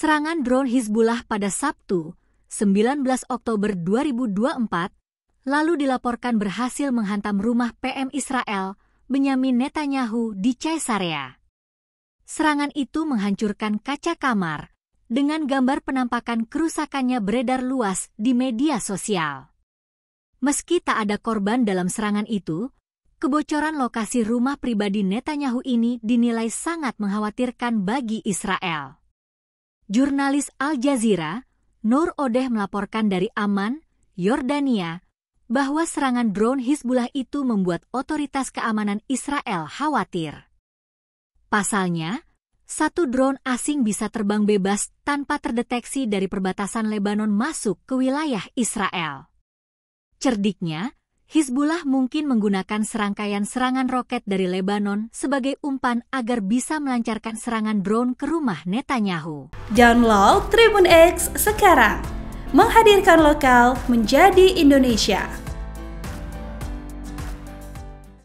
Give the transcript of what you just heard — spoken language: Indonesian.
Serangan drone Hizbullah pada Sabtu, 19 Oktober 2024, lalu dilaporkan berhasil menghantam rumah PM Israel, Benyamin Netanyahu di Caesarea. Serangan itu menghancurkan kaca kamar, dengan gambar penampakan kerusakannya beredar luas di media sosial. Meski tak ada korban dalam serangan itu, kebocoran lokasi rumah pribadi Netanyahu ini dinilai sangat mengkhawatirkan bagi Israel. Jurnalis Al Jazeera, Nur Odeh melaporkan dari Aman, Yordania, bahwa serangan drone Hizbullah itu membuat otoritas keamanan Israel khawatir. Pasalnya, satu drone asing bisa terbang bebas tanpa terdeteksi dari perbatasan Lebanon masuk ke wilayah Israel. Cerdiknya, Hizbullah mungkin menggunakan serangkaian serangan roket dari Lebanon sebagai umpan agar bisa melancarkan serangan drone ke rumah Netanyahu. Download Tribun X sekarang, menghadirkan lokal menjadi Indonesia.